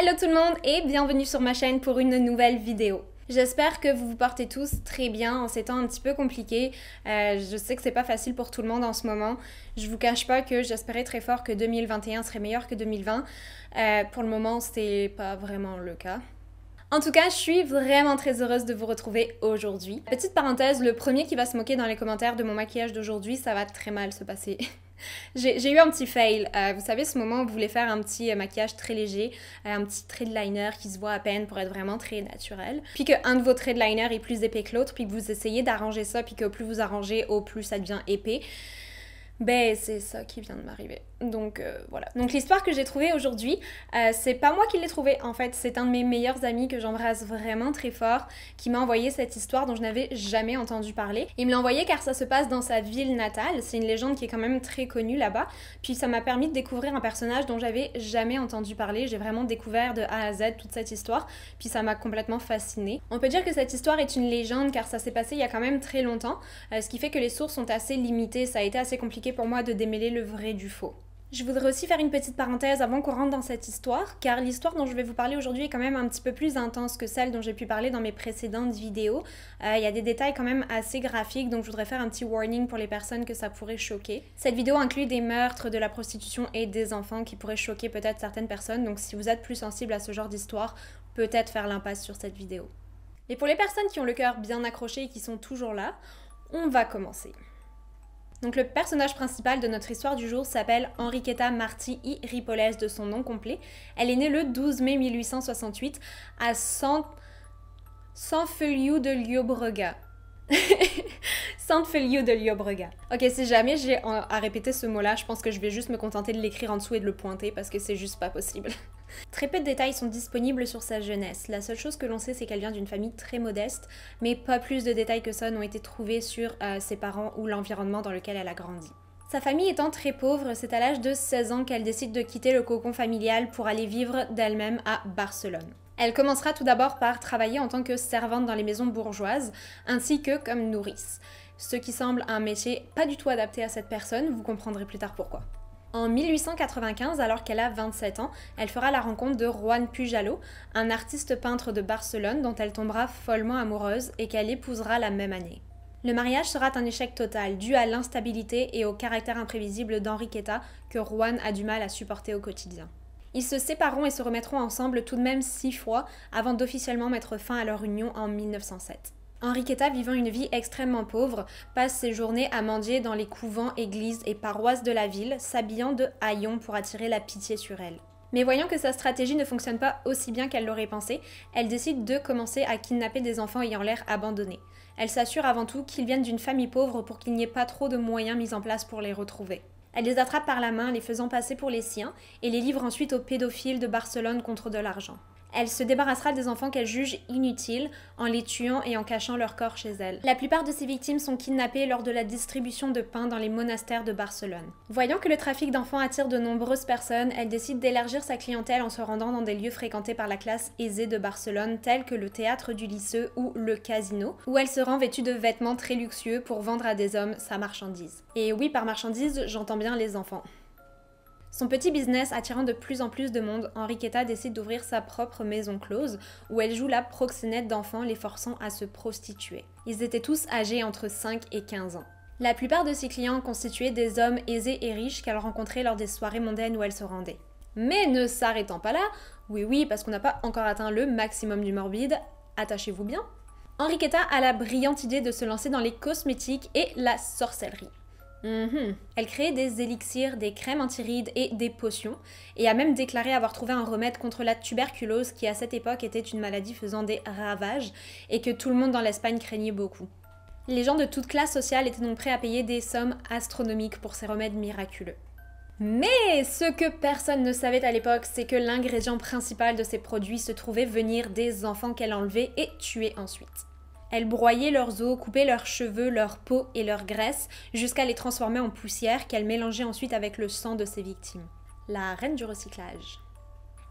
Hello tout le monde et bienvenue sur ma chaîne pour une nouvelle vidéo. J'espère que vous vous portez tous très bien en ces temps un petit peu compliqués. Euh, je sais que c'est pas facile pour tout le monde en ce moment. Je vous cache pas que j'espérais très fort que 2021 serait meilleur que 2020. Euh, pour le moment, c'était pas vraiment le cas. En tout cas, je suis vraiment très heureuse de vous retrouver aujourd'hui. Petite parenthèse, le premier qui va se moquer dans les commentaires de mon maquillage d'aujourd'hui, ça va très mal se passer. J'ai eu un petit fail. Euh, vous savez, ce moment où vous voulez faire un petit euh, maquillage très léger, euh, un petit trait de liner qui se voit à peine pour être vraiment très naturel. Puis qu'un de vos traits de liner est plus épais que l'autre, puis que vous essayez d'arranger ça, puis que plus vous arrangez, au plus ça devient épais ben c'est ça qui vient de m'arriver. Donc euh, voilà. Donc l'histoire que j'ai trouvée aujourd'hui, euh, c'est pas moi qui l'ai trouvée en fait, c'est un de mes meilleurs amis que j'embrasse vraiment très fort qui m'a envoyé cette histoire dont je n'avais jamais entendu parler. Il me l'a envoyé car ça se passe dans sa ville natale, c'est une légende qui est quand même très connue là-bas. Puis ça m'a permis de découvrir un personnage dont j'avais jamais entendu parler, j'ai vraiment découvert de A à Z toute cette histoire, puis ça m'a complètement fascinée. On peut dire que cette histoire est une légende car ça s'est passé il y a quand même très longtemps, euh, ce qui fait que les sources sont assez limitées, ça a été assez compliqué pour moi de démêler le vrai du faux. Je voudrais aussi faire une petite parenthèse avant qu'on rentre dans cette histoire, car l'histoire dont je vais vous parler aujourd'hui est quand même un petit peu plus intense que celle dont j'ai pu parler dans mes précédentes vidéos. Euh, il y a des détails quand même assez graphiques, donc je voudrais faire un petit warning pour les personnes que ça pourrait choquer. Cette vidéo inclut des meurtres, de la prostitution et des enfants qui pourraient choquer peut-être certaines personnes, donc si vous êtes plus sensible à ce genre d'histoire, peut-être faire l'impasse sur cette vidéo. Et pour les personnes qui ont le cœur bien accroché et qui sont toujours là, on va commencer. Donc le personnage principal de notre histoire du jour s'appelle Henriqueta Marti I Ripolles de son nom complet. Elle est née le 12 mai 1868 à San... Sanfeliu de Liobrega. sainte de Ok, si jamais j'ai à répéter ce mot-là, je pense que je vais juste me contenter de l'écrire en dessous et de le pointer parce que c'est juste pas possible. Très peu de détails sont disponibles sur sa jeunesse. La seule chose que l'on sait, c'est qu'elle vient d'une famille très modeste, mais pas plus de détails que ça n'ont été trouvés sur euh, ses parents ou l'environnement dans lequel elle a grandi. Sa famille étant très pauvre, c'est à l'âge de 16 ans qu'elle décide de quitter le cocon familial pour aller vivre d'elle-même à Barcelone. Elle commencera tout d'abord par travailler en tant que servante dans les maisons bourgeoises, ainsi que comme nourrice ce qui semble un métier pas du tout adapté à cette personne, vous comprendrez plus tard pourquoi. En 1895, alors qu'elle a 27 ans, elle fera la rencontre de Juan Pujalo, un artiste peintre de Barcelone dont elle tombera follement amoureuse et qu'elle épousera la même année. Le mariage sera un échec total, dû à l'instabilité et au caractère imprévisible d'Henriqueta que Juan a du mal à supporter au quotidien. Ils se sépareront et se remettront ensemble tout de même six fois avant d'officiellement mettre fin à leur union en 1907. Enriqueta, vivant une vie extrêmement pauvre, passe ses journées à mendier dans les couvents, églises et paroisses de la ville, s'habillant de haillons pour attirer la pitié sur elle. Mais voyant que sa stratégie ne fonctionne pas aussi bien qu'elle l'aurait pensé, elle décide de commencer à kidnapper des enfants ayant l'air abandonnés. Elle s'assure avant tout qu'ils viennent d'une famille pauvre pour qu'il n'y ait pas trop de moyens mis en place pour les retrouver. Elle les attrape par la main, les faisant passer pour les siens, et les livre ensuite aux pédophiles de Barcelone contre de l'argent. Elle se débarrassera des enfants qu'elle juge inutiles en les tuant et en cachant leur corps chez elle. La plupart de ses victimes sont kidnappées lors de la distribution de pain dans les monastères de Barcelone. Voyant que le trafic d'enfants attire de nombreuses personnes, elle décide d'élargir sa clientèle en se rendant dans des lieux fréquentés par la classe aisée de Barcelone tels que le théâtre du lycée ou le casino, où elle se rend vêtue de vêtements très luxueux pour vendre à des hommes sa marchandise. Et oui, par marchandise, j'entends bien les enfants. Son petit business attirant de plus en plus de monde, Henriquetta décide d'ouvrir sa propre maison close où elle joue la proxénète d'enfants les forçant à se prostituer. Ils étaient tous âgés entre 5 et 15 ans. La plupart de ses clients constituaient des hommes aisés et riches qu'elle rencontrait lors des soirées mondaines où elle se rendait. Mais ne s'arrêtant pas là, oui oui parce qu'on n'a pas encore atteint le maximum du morbide, attachez-vous bien, Henriquetta a la brillante idée de se lancer dans les cosmétiques et la sorcellerie. Mhm. Elle créait des élixirs, des crèmes antirides et des potions, et a même déclaré avoir trouvé un remède contre la tuberculose qui à cette époque était une maladie faisant des ravages et que tout le monde dans l'Espagne craignait beaucoup. Les gens de toute classe sociale étaient donc prêts à payer des sommes astronomiques pour ces remèdes miraculeux. Mais ce que personne ne savait à l'époque, c'est que l'ingrédient principal de ces produits se trouvait venir des enfants qu'elle enlevait et tuait ensuite. Elle broyait leurs os, coupait leurs cheveux, leur peau et leur graisse, jusqu'à les transformer en poussière qu'elle mélangeait ensuite avec le sang de ses victimes. La reine du recyclage.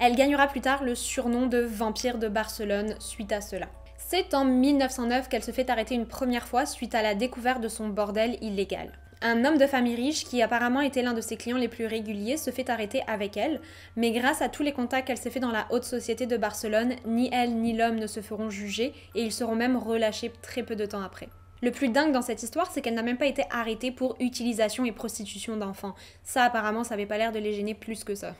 Elle gagnera plus tard le surnom de vampire de Barcelone suite à cela. C'est en 1909 qu'elle se fait arrêter une première fois suite à la découverte de son bordel illégal. Un homme de famille riche, qui apparemment était l'un de ses clients les plus réguliers, se fait arrêter avec elle, mais grâce à tous les contacts qu'elle s'est fait dans la haute société de Barcelone, ni elle ni l'homme ne se feront juger et ils seront même relâchés très peu de temps après. Le plus dingue dans cette histoire, c'est qu'elle n'a même pas été arrêtée pour utilisation et prostitution d'enfants. Ça, apparemment, ça avait pas l'air de les gêner plus que ça.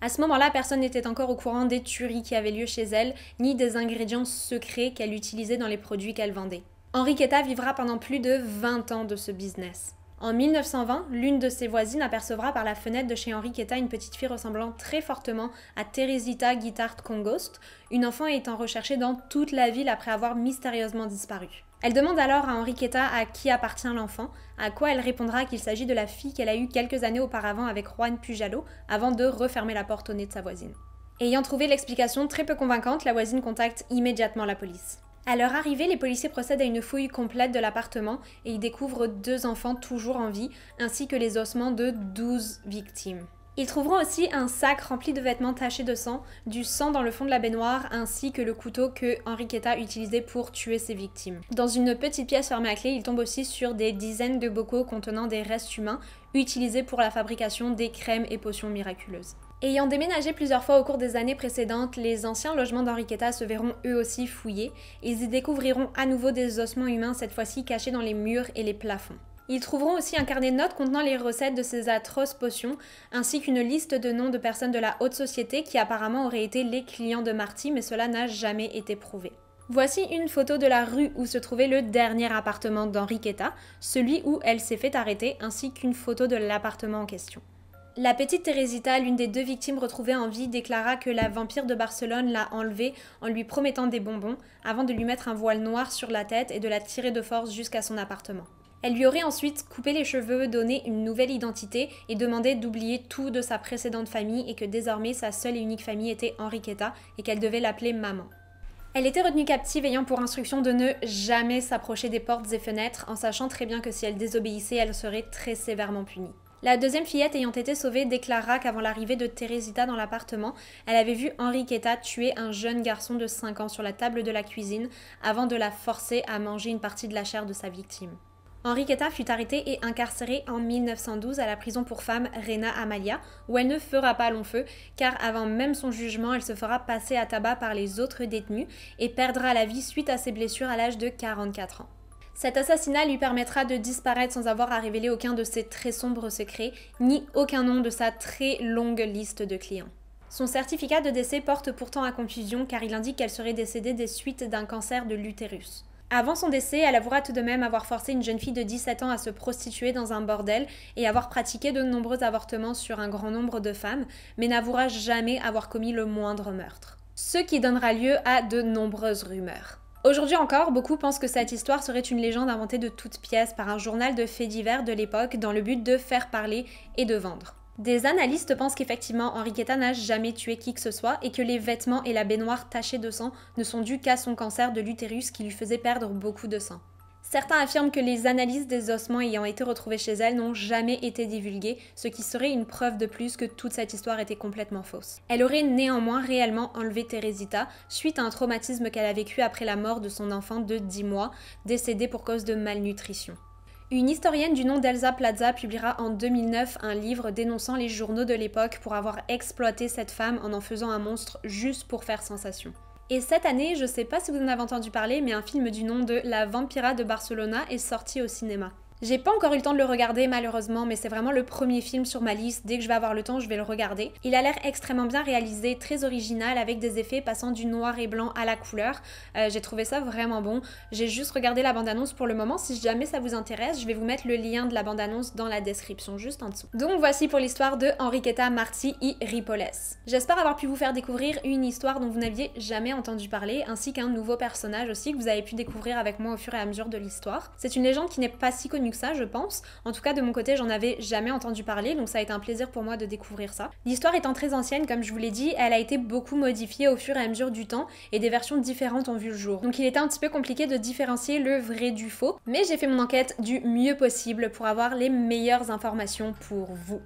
À ce moment-là, personne n'était encore au courant des tueries qui avaient lieu chez elle, ni des ingrédients secrets qu'elle utilisait dans les produits qu'elle vendait. Henriqueta vivra pendant plus de 20 ans de ce business. En 1920, l'une de ses voisines apercevra par la fenêtre de chez Henriqueta une petite fille ressemblant très fortement à Teresita Guitart Congost, une enfant étant recherchée dans toute la ville après avoir mystérieusement disparu. Elle demande alors à Henriquetta à qui appartient l'enfant, à quoi elle répondra qu'il s'agit de la fille qu'elle a eue quelques années auparavant avec Juan Pujalo, avant de refermer la porte au nez de sa voisine. Ayant trouvé l'explication très peu convaincante, la voisine contacte immédiatement la police. À leur arrivée, les policiers procèdent à une fouille complète de l'appartement et ils découvrent deux enfants toujours en vie, ainsi que les ossements de 12 victimes. Ils trouveront aussi un sac rempli de vêtements tachés de sang, du sang dans le fond de la baignoire, ainsi que le couteau que Henriqueta utilisait pour tuer ses victimes. Dans une petite pièce fermée à clé, ils tombent aussi sur des dizaines de bocaux contenant des restes humains utilisés pour la fabrication des crèmes et potions miraculeuses. Ayant déménagé plusieurs fois au cours des années précédentes, les anciens logements d'Henriquetta se verront eux aussi fouillés. Ils y découvriront à nouveau des ossements humains, cette fois-ci cachés dans les murs et les plafonds. Ils trouveront aussi un carnet de notes contenant les recettes de ces atroces potions, ainsi qu'une liste de noms de personnes de la haute société qui apparemment auraient été les clients de Marty, mais cela n'a jamais été prouvé. Voici une photo de la rue où se trouvait le dernier appartement d'Henriqueta, celui où elle s'est fait arrêter, ainsi qu'une photo de l'appartement en question. La petite Teresita, l'une des deux victimes retrouvées en vie, déclara que la vampire de Barcelone l'a enlevée en lui promettant des bonbons, avant de lui mettre un voile noir sur la tête et de la tirer de force jusqu'à son appartement. Elle lui aurait ensuite coupé les cheveux, donné une nouvelle identité et demandé d'oublier tout de sa précédente famille et que désormais sa seule et unique famille était Henriqueta et qu'elle devait l'appeler maman. Elle était retenue captive ayant pour instruction de ne jamais s'approcher des portes et fenêtres en sachant très bien que si elle désobéissait, elle serait très sévèrement punie. La deuxième fillette ayant été sauvée déclara qu'avant l'arrivée de Teresita dans l'appartement, elle avait vu Henriqueta tuer un jeune garçon de 5 ans sur la table de la cuisine avant de la forcer à manger une partie de la chair de sa victime. Henriqueta fut arrêtée et incarcérée en 1912 à la prison pour femmes Reina Amalia, où elle ne fera pas long feu, car avant même son jugement, elle se fera passer à tabac par les autres détenus et perdra la vie suite à ses blessures à l'âge de 44 ans. Cet assassinat lui permettra de disparaître sans avoir à révéler aucun de ses très sombres secrets, ni aucun nom de sa très longue liste de clients. Son certificat de décès porte pourtant à confusion car il indique qu'elle serait décédée des suites d'un cancer de l'utérus. Avant son décès, elle avouera tout de même avoir forcé une jeune fille de 17 ans à se prostituer dans un bordel et avoir pratiqué de nombreux avortements sur un grand nombre de femmes, mais n'avouera jamais avoir commis le moindre meurtre. Ce qui donnera lieu à de nombreuses rumeurs. Aujourd'hui encore, beaucoup pensent que cette histoire serait une légende inventée de toutes pièces par un journal de faits divers de l'époque dans le but de faire parler et de vendre. Des analystes pensent qu'effectivement Henrietta n'a jamais tué qui que ce soit et que les vêtements et la baignoire tachés de sang ne sont dus qu'à son cancer de l'utérus qui lui faisait perdre beaucoup de sang. Certains affirment que les analyses des ossements ayant été retrouvées chez elle n'ont jamais été divulguées, ce qui serait une preuve de plus que toute cette histoire était complètement fausse. Elle aurait néanmoins réellement enlevé Teresita suite à un traumatisme qu'elle a vécu après la mort de son enfant de 10 mois, décédé pour cause de malnutrition. Une historienne du nom d'Elsa Plaza publiera en 2009 un livre dénonçant les journaux de l'époque pour avoir exploité cette femme en en faisant un monstre juste pour faire sensation. Et cette année, je sais pas si vous en avez entendu parler, mais un film du nom de La Vampira de Barcelona est sorti au cinéma. J'ai pas encore eu le temps de le regarder malheureusement, mais c'est vraiment le premier film sur ma liste. Dès que je vais avoir le temps, je vais le regarder. Il a l'air extrêmement bien réalisé, très original, avec des effets passant du noir et blanc à la couleur. Euh, j'ai trouvé ça vraiment bon. J'ai juste regardé la bande-annonce pour le moment. Si jamais ça vous intéresse, je vais vous mettre le lien de la bande-annonce dans la description juste en dessous. Donc voici pour l'histoire de Henriqueta Marti y Ripolles, J'espère avoir pu vous faire découvrir une histoire dont vous n'aviez jamais entendu parler, ainsi qu'un nouveau personnage aussi que vous avez pu découvrir avec moi au fur et à mesure de l'histoire. C'est une légende qui n'est pas si connue que ça, je pense. En tout cas, de mon côté, j'en avais jamais entendu parler, donc ça a été un plaisir pour moi de découvrir ça. L'histoire étant très ancienne, comme je vous l'ai dit, elle a été beaucoup modifiée au fur et à mesure du temps, et des versions différentes ont vu le jour. Donc il était un petit peu compliqué de différencier le vrai du faux, mais j'ai fait mon enquête du mieux possible pour avoir les meilleures informations pour vous.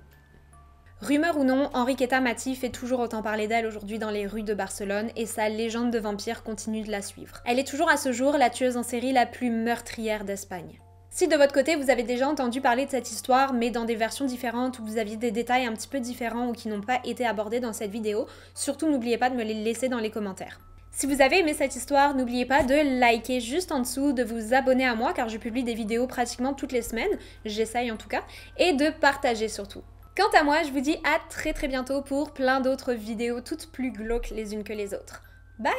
Rumeur ou non, Henriqueta Mati fait toujours autant parler d'elle aujourd'hui dans les rues de Barcelone et sa légende de vampire continue de la suivre. Elle est toujours à ce jour la tueuse en série la plus meurtrière d'Espagne. Si de votre côté vous avez déjà entendu parler de cette histoire mais dans des versions différentes ou vous aviez des détails un petit peu différents ou qui n'ont pas été abordés dans cette vidéo, surtout n'oubliez pas de me les laisser dans les commentaires. Si vous avez aimé cette histoire, n'oubliez pas de liker juste en dessous, de vous abonner à moi car je publie des vidéos pratiquement toutes les semaines, j'essaye en tout cas, et de partager surtout. Quant à moi, je vous dis à très très bientôt pour plein d'autres vidéos toutes plus glauques les unes que les autres. Bye